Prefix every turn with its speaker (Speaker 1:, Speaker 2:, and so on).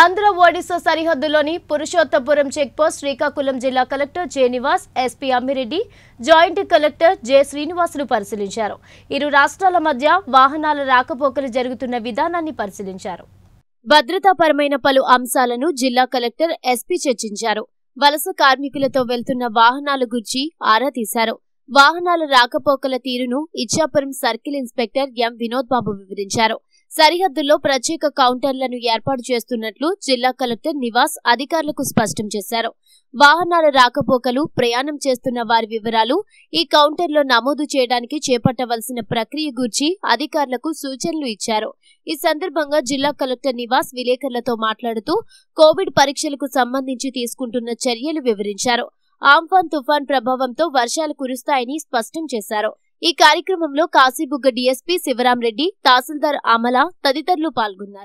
Speaker 1: ఆంధ్ర ఒడిశా సరిహద్దులోని పురుషోత్తపురం చెక్పోస్ట్ శ్రీకాకుళం జిల్లా collector J Nivas SP Ammireddy joint collector J Srinivasulu పరిశీలించారు ఇరు రాష్ట్రాల మధ్య వాహనాల రాకపోకలు జరుగుతున్న విధానాన్ని పరిశీలించారు భద్రతాపరమైన పలు అంశాలను జిల్లా కలెక్టర్ ఎస్పీ చర్చించారు వలస కార్మికులతో వెళ్తున్న వాహనాల గురించి ఆరా తీశారు వాహనాల రాకపోకల తీరును Ichchapuram circle inspector M Vinod Babu వివరించారు సరిహద్దుల్లో ప్రత్యేక కౌంటర్లను ఏర్పాటు చేస్తున్నట్లు జిల్లా కలెక్టర్ నివాస్ అధికారులకు స్పష్టం చేశారు వాహనాల రాకపోకలు ప్రయాణం చేస్తున్న వారి వివరాలు ఈ కౌంటర్లో నమోదు చేయడానికి చేపట్టవలసిన ప్రక్రియ గురించి అధికారులకు సూచనలు ఇచ్చారు ఈ సందర్భంగా జిల్లా కలెక్టర్ నివాస్ విలేకరులతో మాట్లాడుతూ కోవిడ్ పరీక్షలకు సంబంధించి తీసుకుంటున్న చర్యలు వివరించారు ఆంఫాన్ తుఫాన్ ప్రభావంతో వర్షాలు కురుస్తాయని స్పష్టం చేశారు ఈ కార్యక్రమంలో కాశీబుగ్గ డిఎస్పీ శివరాం రెడ్డి తహసీల్దార్ అమల తదితరులు పాల్గొన్నారు